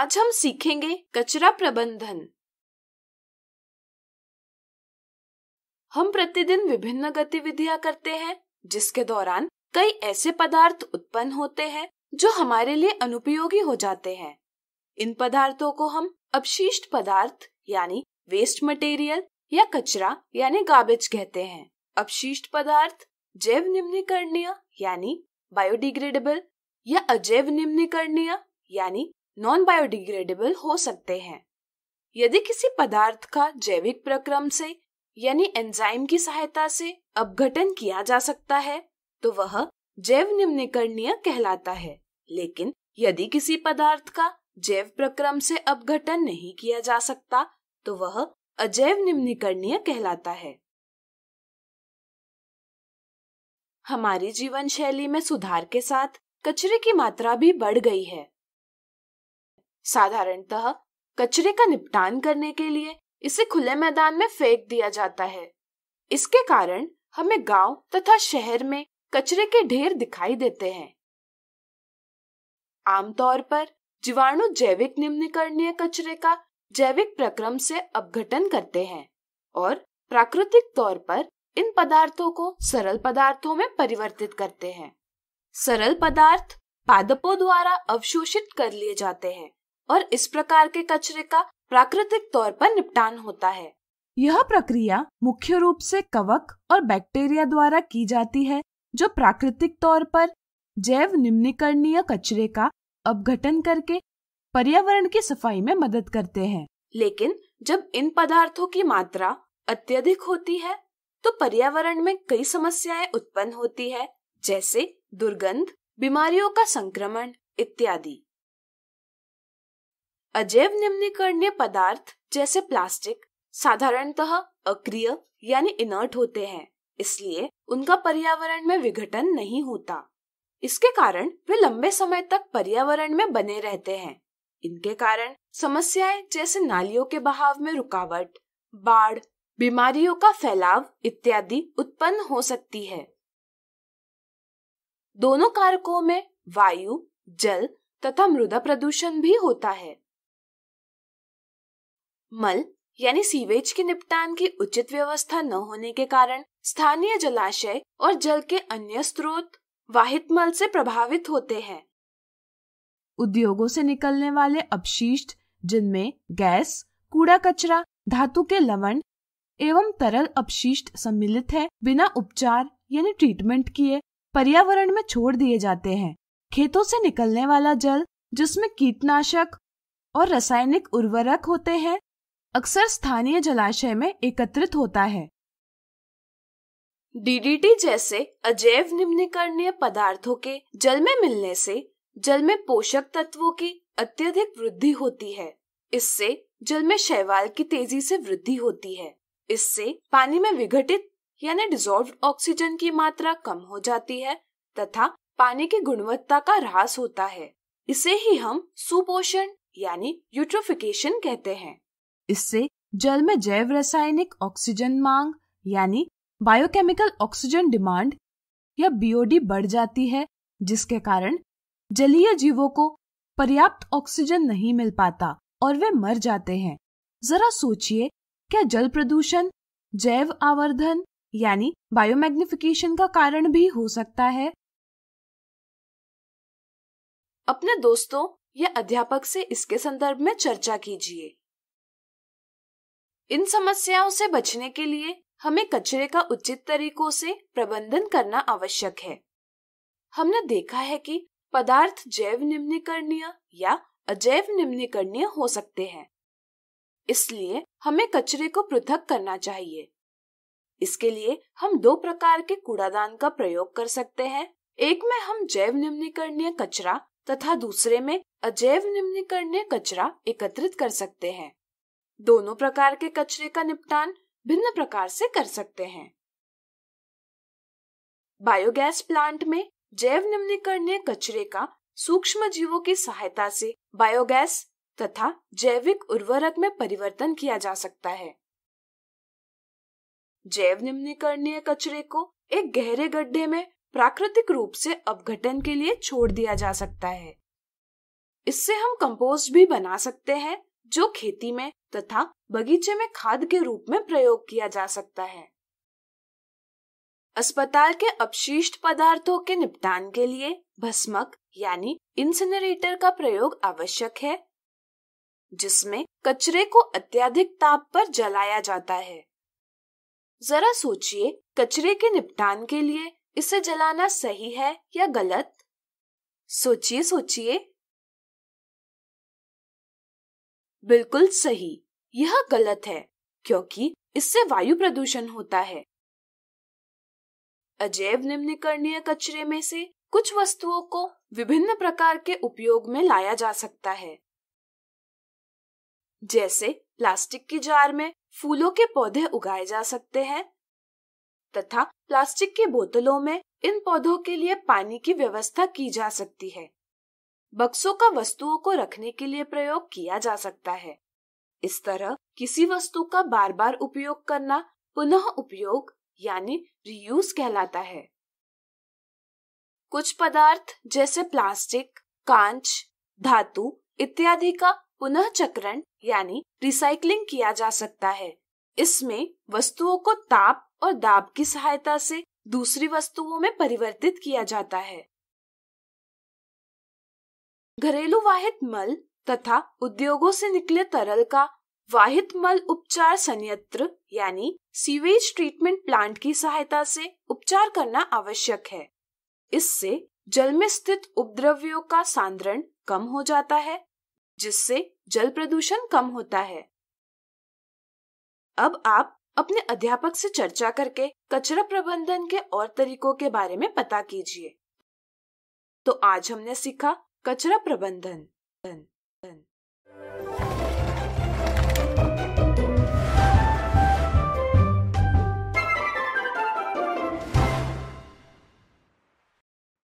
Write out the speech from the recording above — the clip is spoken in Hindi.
आज हम सीखेंगे कचरा प्रबंधन हम प्रतिदिन विभिन्न गतिविधियां करते हैं जिसके दौरान कई ऐसे पदार्थ उत्पन्न होते हैं जो हमारे लिए अनुपयोगी हो जाते हैं इन पदार्थों को हम अपशिष्ट पदार्थ यानी वेस्ट मटेरियल या कचरा यानी गार्बेज कहते हैं अपशिष्ट पदार्थ जैव निम्नीकरणीय यानी बायोडिग्रेडेबल या अजैव निम्नीकरणीय यानी नॉन बायोडिग्रेडेबल हो सकते हैं यदि किसी पदार्थ का जैविक प्रक्रम से यानी एंजाइम की सहायता से अपघटन किया जा सकता है तो वह जैव निम्नीकरणीय कहलाता है लेकिन यदि किसी पदार्थ का जैव प्रक्रम से अपघटन नहीं किया जा सकता तो वह अजैव निम्नीकरणीय कहलाता है हमारी जीवन शैली में सुधार के साथ कचरे की मात्रा भी बढ़ गई है साधारणतः कचरे का निपटान करने के लिए इसे खुले मैदान में फेंक दिया जाता है इसके कारण हमें गांव तथा शहर में कचरे के ढेर दिखाई देते हैं आमतौर पर जीवाणु जैविक निम्नकरणीय कचरे का जैविक प्रक्रम से अपघटन करते हैं और प्राकृतिक तौर पर इन पदार्थों को सरल पदार्थों में परिवर्तित करते हैं सरल पदार्थ पादपों द्वारा अवशोषित कर लिए जाते हैं और इस प्रकार के कचरे का प्राकृतिक तौर पर निपटान होता है यह प्रक्रिया मुख्य रूप से कवक और बैक्टीरिया द्वारा की जाती है जो प्राकृतिक तौर पर जैव निम्नीकरणीय कचरे का अपघटन करके पर्यावरण की सफाई में मदद करते हैं लेकिन जब इन पदार्थों की मात्रा अत्यधिक होती है तो पर्यावरण में कई समस्याएं उत्पन्न होती है जैसे दुर्गंध बीमारियों का संक्रमण इत्यादि अजैव निम्नीकरणीय पदार्थ जैसे प्लास्टिक साधारणतः अक्रिय यानी इनर्ट होते हैं इसलिए उनका पर्यावरण में विघटन नहीं होता इसके कारण वे लंबे समय तक पर्यावरण में बने रहते हैं इनके कारण समस्याएं जैसे नालियों के बहाव में रुकावट बाढ़ बीमारियों का फैलाव इत्यादि उत्पन्न हो सकती है दोनों कारकों में वायु जल तथा मृदा प्रदूषण भी होता है मल यानी सीवेज के निपटान की उचित व्यवस्था न होने के कारण स्थानीय जलाशय और जल के अन्य स्रोत वाहित मल से प्रभावित होते हैं उद्योगों से निकलने वाले अपशिष्ट जिनमें गैस कूड़ा कचरा धातु के लवण एवं तरल अपशिष्ट सम्मिलित है बिना उपचार यानी ट्रीटमेंट किए पर्यावरण में छोड़ दिए जाते हैं खेतों से निकलने वाला जल जिसमें कीटनाशक और रासायनिक उर्वरक होते हैं अक्सर स्थानीय जलाशय में एकत्रित होता है डीडीटी जैसे अजैव निम्नकरणीय पदार्थों के जल में मिलने से जल में पोषक तत्वों की अत्यधिक वृद्धि होती है इससे जल में शैवाल की तेजी से वृद्धि होती है इससे पानी में विघटित यानी डिजोल्व ऑक्सीजन की मात्रा कम हो जाती है तथा पानी की गुणवत्ता का ह्रास होता है इसे ही हम सुपोषण यानी यूट्रोफिकेशन कहते हैं इससे जल में जैव रासायनिक ऑक्सीजन मांग यानी बायोकेमिकल ऑक्सीजन डिमांड या बीओडी बढ़ जाती है जिसके कारण जलीय जीवों को पर्याप्त ऑक्सीजन नहीं मिल पाता और वे मर जाते हैं जरा सोचिए क्या जल प्रदूषण जैव आवर्धन यानी बायोमैग्निफिकेशन का कारण भी हो सकता है अपने दोस्तों या अध्यापक से इसके संदर्भ में चर्चा कीजिए इन समस्याओं से बचने के लिए हमें कचरे का उचित तरीकों से प्रबंधन करना आवश्यक है हमने देखा है कि पदार्थ जैव निम्नीकरणीय या अजैव निम्नीकरणीय हो सकते हैं इसलिए हमें कचरे को पृथक करना चाहिए इसके लिए हम दो प्रकार के कूड़ादान का प्रयोग कर सकते हैं एक में हम जैव निम्नीकरणीय कचरा तथा दूसरे में अजैव निम्नीकरणीय कचरा एकत्रित कर सकते हैं दोनों प्रकार के कचरे का निपटान भिन्न प्रकार से कर सकते हैं बायोगैस प्लांट में जैव निम्नीकरणीय कचरे का सूक्ष्म जीवों की सहायता से बायोगैस तथा जैविक उर्वरक में परिवर्तन किया जा सकता है जैव निम्नीकरणीय कचरे को एक गहरे गड्ढे में प्राकृतिक रूप से अपघटन के लिए छोड़ दिया जा सकता है इससे हम कंपोस्ट भी बना सकते हैं जो खेती में तथा बगीचे में खाद के रूप में प्रयोग किया जा सकता है अस्पताल के अपशिष्ट पदार्थों के निपटान के लिए भस्मक यानी इंसिनरेटर का प्रयोग आवश्यक है जिसमें कचरे को अत्यधिक ताप पर जलाया जाता है जरा सोचिए कचरे के निपटान के लिए इसे जलाना सही है या गलत सोचिए सोचिए बिल्कुल सही यह गलत है क्योंकि इससे वायु प्रदूषण होता है अजैव निम्नकरणीय कचरे में से कुछ वस्तुओं को विभिन्न प्रकार के उपयोग में लाया जा सकता है जैसे प्लास्टिक की जार में फूलों के पौधे उगाए जा सकते हैं तथा प्लास्टिक की बोतलों में इन पौधों के लिए पानी की व्यवस्था की जा सकती है बक्सों का वस्तुओं को रखने के लिए प्रयोग किया जा सकता है इस तरह किसी वस्तु का बार बार उपयोग करना पुनः उपयोग यानी रियूज कहलाता है कुछ पदार्थ जैसे प्लास्टिक कांच धातु इत्यादि का पुनः चक्रण यानी रिसाइकलिंग किया जा सकता है इसमें वस्तुओं को ताप और दाब की सहायता से दूसरी वस्तुओं में परिवर्तित किया जाता है घरेलू वाहित मल तथा उद्योगों से निकले तरल का वाहित मल उपचार संयंत्र यानी सीवेज ट्रीटमेंट प्लांट की सहायता से उपचार करना आवश्यक है इससे जल में स्थित उपद्रवियों का सांद्रण कम हो जाता है जिससे जल प्रदूषण कम होता है अब आप अपने अध्यापक से चर्चा करके कचरा प्रबंधन के और तरीकों के बारे में पता कीजिए तो आज हमने सीखा कचरा प्रबंधन